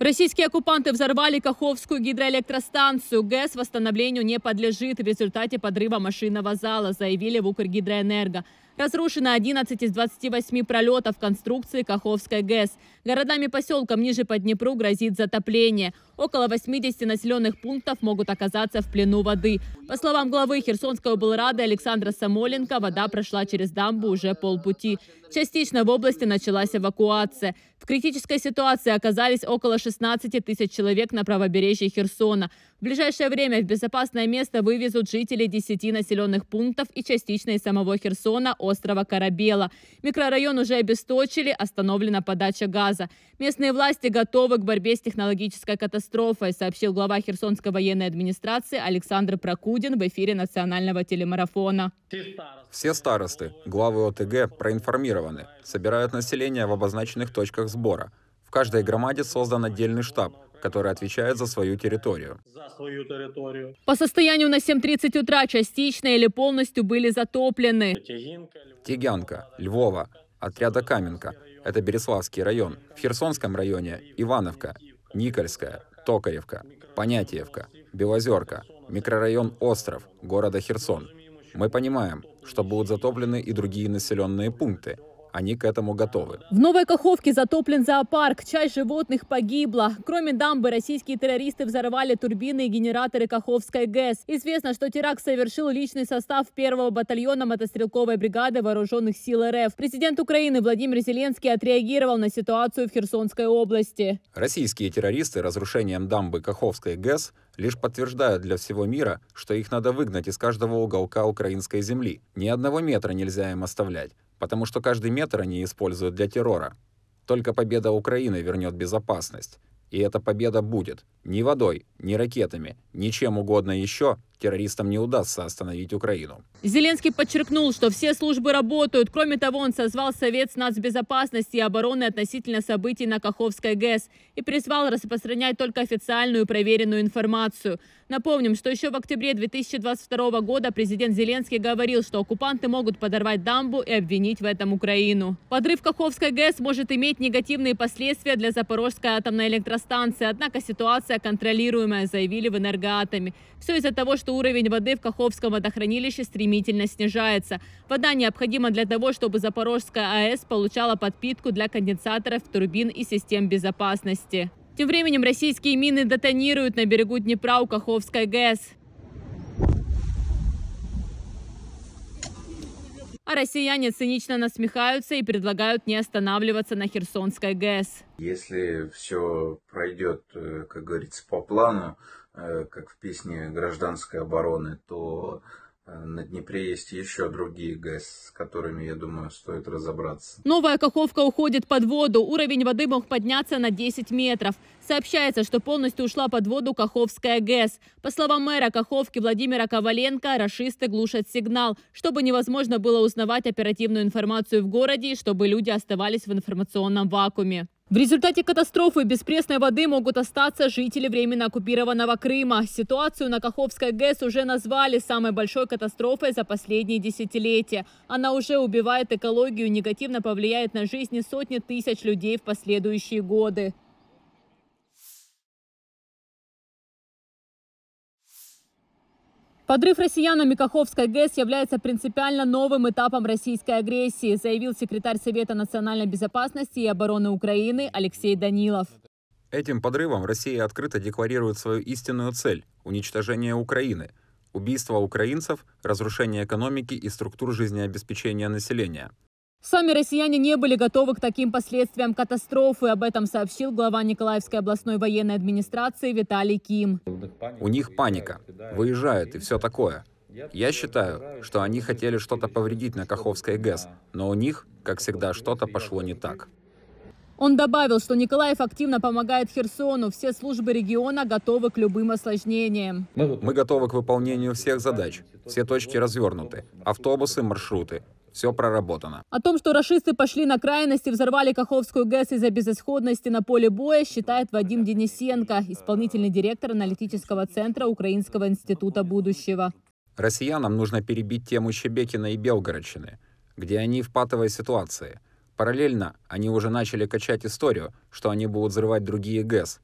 Российские оккупанты взорвали Каховскую гидроэлектростанцию. ГЭС восстановлению не подлежит в результате подрыва машинного зала, заявили в Укргидроэнерго. Разрушено 11 из 28 пролетов конструкции Каховской ГЭС. Городами, и поселкам ниже по Днепру грозит затопление. Около 80 населенных пунктов могут оказаться в плену воды. По словам главы Херсонской облрады Александра Самоленко, вода прошла через дамбу уже полпути. Частично в области началась эвакуация. В критической ситуации оказались около 16 тысяч человек на правобережье Херсона. В ближайшее время в безопасное место вывезут жители 10 населенных пунктов и частично из самого Херсона острова Корабела. Микрорайон уже обесточили, остановлена подача газа. Местные власти готовы к борьбе с технологической катастрофой, сообщил глава Херсонской военной администрации Александр Прокудин в эфире национального телемарафона. Все старосты, главы ОТГ проинформированы, собирают население в обозначенных точках сбора. В каждой громаде создан отдельный штаб, который отвечает за свою территорию. По состоянию на 7.30 утра частично или полностью были затоплены. Тегянка, Львова, отряда Каменка, это Береславский район, в Херсонском районе Ивановка, Никольская, Токаревка, Понятиевка, Белозерка, микрорайон Остров, города Херсон – мы понимаем, что будут затоплены и другие населенные пункты, они к этому готовы. В Новой Каховке затоплен зоопарк. Часть животных погибла. Кроме дамбы, российские террористы взорвали турбины и генераторы Каховской ГЭС. Известно, что теракт совершил личный состав первого батальона мотострелковой бригады вооруженных сил РФ. Президент Украины Владимир Зеленский отреагировал на ситуацию в Херсонской области. Российские террористы разрушением дамбы Каховской ГЭС лишь подтверждают для всего мира, что их надо выгнать из каждого уголка украинской земли. Ни одного метра нельзя им оставлять потому что каждый метр они используют для террора. Только победа Украины вернет безопасность. И эта победа будет. Ни водой, ни ракетами, ничем угодно еще, террористам не удастся остановить Украину. Зеленский подчеркнул, что все службы работают. Кроме того, он созвал Совет нацбезопасности и обороны относительно событий на Каховской ГЭС и призвал распространять только официальную проверенную информацию. Напомним, что еще в октябре 2022 года президент Зеленский говорил, что оккупанты могут подорвать дамбу и обвинить в этом Украину. Подрыв Каховской ГЭС может иметь негативные последствия для Запорожской атомной электростанции, однако ситуация контролируемая, заявили в энергоатоме. Все из-за того, что что уровень воды в Каховском водохранилище стремительно снижается. Вода необходима для того, чтобы Запорожская АЭС получала подпитку для конденсаторов, турбин и систем безопасности. Тем временем российские мины детонируют на берегу Днепра у Каховской ГЭС. А россияне цинично насмехаются и предлагают не останавливаться на Херсонской ГЭС. Если все пройдет, э, как говорится, по плану, Э, как в песне «Гражданская обороны, то э, на Днепре есть еще другие ГЭС, с которыми, я думаю, стоит разобраться. Новая Каховка уходит под воду. Уровень воды мог подняться на 10 метров. Сообщается, что полностью ушла под воду Каховская ГЭС. По словам мэра Каховки Владимира Коваленко, расисты глушат сигнал, чтобы невозможно было узнавать оперативную информацию в городе и чтобы люди оставались в информационном вакууме. В результате катастрофы без пресной воды могут остаться жители временно оккупированного Крыма. Ситуацию на Каховской ГЭС уже назвали самой большой катастрофой за последние десятилетия. Она уже убивает экологию негативно повлияет на жизни сотни тысяч людей в последующие годы. Подрыв россиян на Микоховской ГЭС является принципиально новым этапом российской агрессии, заявил секретарь Совета национальной безопасности и обороны Украины Алексей Данилов. Этим подрывом Россия открыто декларирует свою истинную цель – уничтожение Украины, убийство украинцев, разрушение экономики и структур жизнеобеспечения населения – Сами россияне не были готовы к таким последствиям катастрофы. Об этом сообщил глава Николаевской областной военной администрации Виталий Ким. У них паника. Выезжают и все такое. Я считаю, что они хотели что-то повредить на Каховской ГЭС, но у них, как всегда, что-то пошло не так. Он добавил, что Николаев активно помогает Херсону. Все службы региона готовы к любым осложнениям. Мы готовы к выполнению всех задач. Все точки развернуты. Автобусы, маршруты. Все проработано. О том, что расисты пошли на крайности, взорвали Каховскую ГЭС из-за безысходности на поле боя, считает Вадим Денисенко, исполнительный директор аналитического центра Украинского института будущего. Россиянам нужно перебить тему Щебекина и Белгородчины, где они в патовой ситуации. Параллельно они уже начали качать историю, что они будут взрывать другие ГЭС.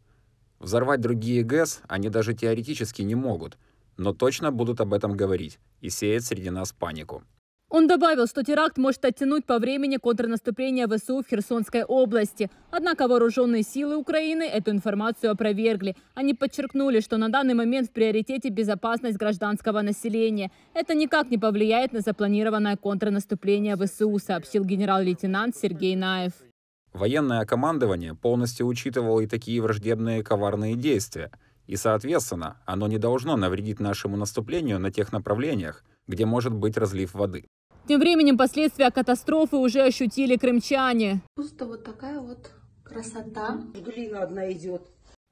Взорвать другие ГЭС они даже теоретически не могут, но точно будут об этом говорить и сеять среди нас панику. Он добавил, что теракт может оттянуть по времени контрнаступление ВСУ в Херсонской области. Однако вооруженные силы Украины эту информацию опровергли. Они подчеркнули, что на данный момент в приоритете безопасность гражданского населения. Это никак не повлияет на запланированное контрнаступление ВСУ, сообщил генерал-лейтенант Сергей Наев. Военное командование полностью учитывало и такие враждебные коварные действия. И, соответственно, оно не должно навредить нашему наступлению на тех направлениях, где может быть разлив воды. Тем временем последствия катастрофы уже ощутили крымчане. Просто вот такая вот красота. Глина одна идет.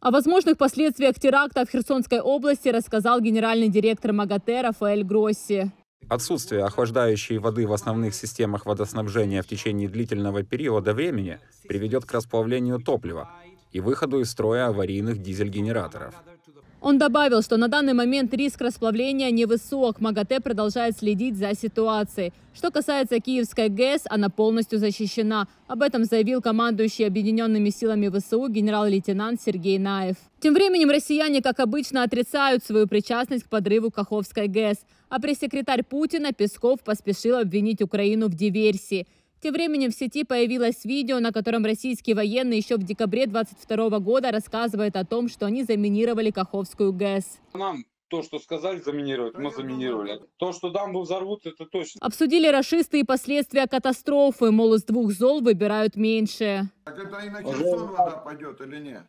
О возможных последствиях теракта в Херсонской области рассказал генеральный директор МАГАТЭ Рафаэль Гросси. Отсутствие охлаждающей воды в основных системах водоснабжения в течение длительного периода времени приведет к расплавлению топлива и выходу из строя аварийных дизель-генераторов. Он добавил, что на данный момент риск расплавления невысок. МАГАТЭ продолжает следить за ситуацией. Что касается Киевской ГЭС, она полностью защищена. Об этом заявил командующий Объединенными силами ВСУ генерал-лейтенант Сергей Наев. Тем временем россияне, как обычно, отрицают свою причастность к подрыву Каховской ГЭС. А пресс-секретарь Путина Песков поспешил обвинить Украину в диверсии – тем временем в сети появилось видео, на котором российские военные еще в декабре 22 года рассказывают о том, что они заминировали Каховскую ГЭС. Нам то, что сказали заминировать, мы заминировали. То, что дамбу взорвут, это точно. Обсудили расисты и последствия катастрофы. Мол, из двух зол выбирают меньше. Так это и на Херсон вода пойдет или нет?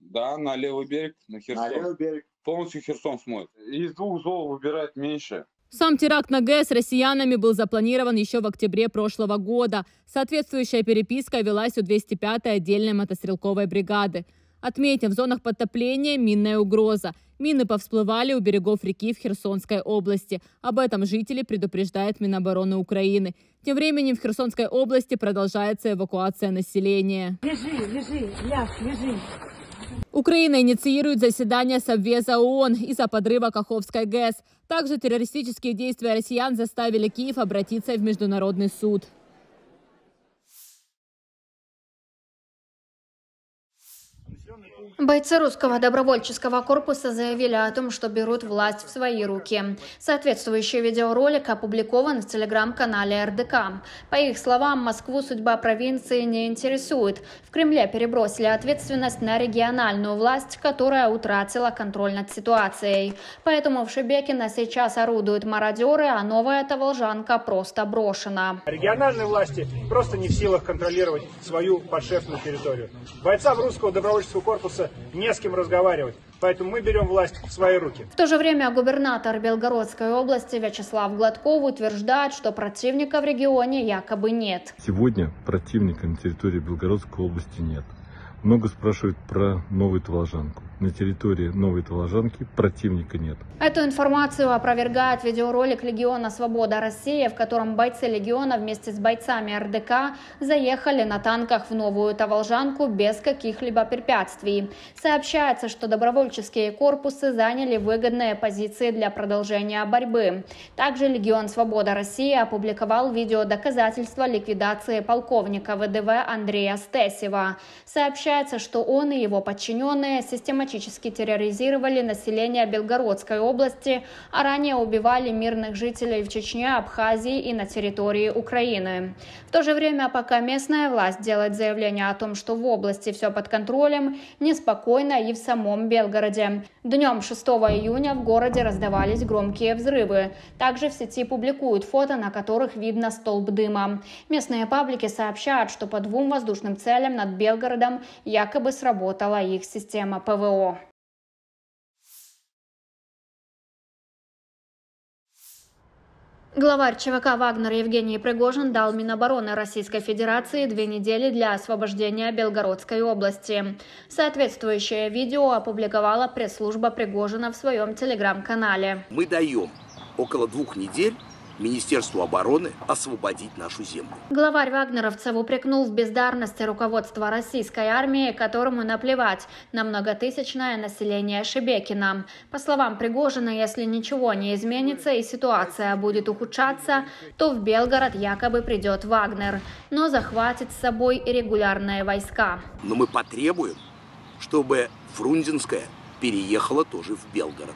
Да, на левый берег, на Херсон. На левый берег. Полностью Херсон смоет. Из двух зол выбирают меньше. Сам теракт на ГЭС россиянами был запланирован еще в октябре прошлого года. Соответствующая переписка велась у 205-й отдельной мотострелковой бригады. Отметим, в зонах подтопления минная угроза. Мины повсплывали у берегов реки в Херсонской области. Об этом жители предупреждают Минобороны Украины. Тем временем в Херсонской области продолжается эвакуация населения. Лежи, лежи, ляг, лежи. Украина инициирует заседание Совбеза ООН из-за подрыва Каховской ГЭС. Также террористические действия россиян заставили Киев обратиться в Международный суд. Бойцы русского добровольческого корпуса заявили о том, что берут власть в свои руки. Соответствующий видеоролик опубликован в телеграм-канале РДК. По их словам, Москву судьба провинции не интересует. В Кремле перебросили ответственность на региональную власть, которая утратила контроль над ситуацией. Поэтому в Шебекино сейчас орудуют мародеры, а новая Таволжанка просто брошена. Региональные власти просто не в силах контролировать свою подшефную территорию. Бойцам русского добровольческого корпуса не с кем разговаривать. Поэтому мы берем власть в свои руки. В то же время губернатор Белгородской области Вячеслав Гладков утверждает, что противника в регионе якобы нет. Сегодня противника на территории Белгородской области нет. Много спрашивают про новую Тволжанку на территории Новой Толожанки противника нет. Эту информацию опровергает видеоролик «Легиона Свобода России», в котором бойцы «Легиона» вместе с бойцами РДК заехали на танках в Новую Таволжанку без каких-либо препятствий. Сообщается, что добровольческие корпусы заняли выгодные позиции для продолжения борьбы. Также «Легион Свобода России» опубликовал видео доказательства ликвидации полковника ВДВ Андрея Стесева. Сообщается, что он и его подчиненные систематически систематически терроризировали население Белгородской области, а ранее убивали мирных жителей в Чечне, Абхазии и на территории Украины. В то же время, пока местная власть делает заявление о том, что в области все под контролем, неспокойно и в самом Белгороде. Днем 6 июня в городе раздавались громкие взрывы. Также в сети публикуют фото, на которых видно столб дыма. Местные паблики сообщают, что по двум воздушным целям над Белгородом якобы сработала их система ПВО. Главарь ЧВК «Вагнер» Евгений Пригожин дал Минобороны Российской Федерации две недели для освобождения Белгородской области. Соответствующее видео опубликовала пресс-служба Пригожина в своем телеграм-канале. Мы даем около двух недель Министерству обороны освободить нашу землю. Главарь вагнеровцев упрекнул в бездарности руководства российской армии, которому наплевать на многотысячное население Шебекина. По словам Пригожина, если ничего не изменится и ситуация будет ухудшаться, то в Белгород якобы придет Вагнер, но захватит с собой регулярные войска. Но мы потребуем, чтобы Фрунзенская переехала тоже в Белгород.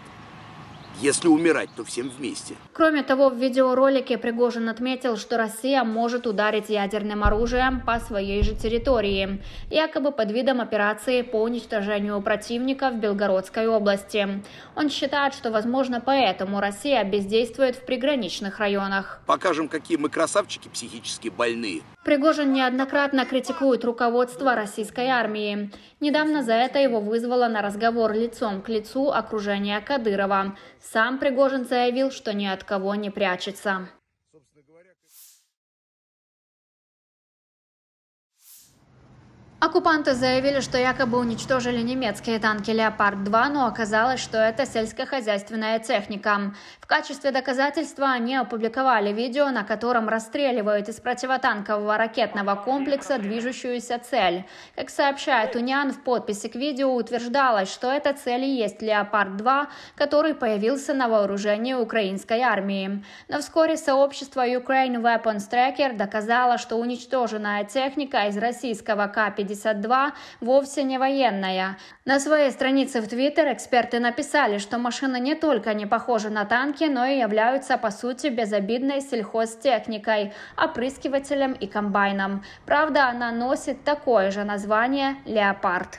Если умирать, то всем вместе. Кроме того, в видеоролике Пригожин отметил, что Россия может ударить ядерным оружием по своей же территории, якобы под видом операции по уничтожению противника в Белгородской области. Он считает, что, возможно, поэтому Россия бездействует в приграничных районах. Покажем, какие мы красавчики психически больные. Пригожин неоднократно критикует руководство российской армии. Недавно за это его вызвало на разговор лицом к лицу окружение Кадырова. Сам Пригожин заявил, что ни от кого не прячется. Оккупанты заявили, что якобы уничтожили немецкие танки «Леопард-2», но оказалось, что это сельскохозяйственная техника. В качестве доказательства они опубликовали видео, на котором расстреливают из противотанкового ракетного комплекса движущуюся цель. Как сообщает Униан, в подписи к видео утверждалось, что эта цель и есть «Леопард-2», который появился на вооружении украинской армии. Но вскоре сообщество Ukraine Weapons Tracker доказало, что уничтоженная техника из российского К-50 маз вовсе не военная. На своей странице в Твиттер эксперты написали, что машина не только не похожа на танки, но и являются по сути безобидной сельхозтехникой, опрыскивателем и комбайном. Правда, она носит такое же название «Леопард».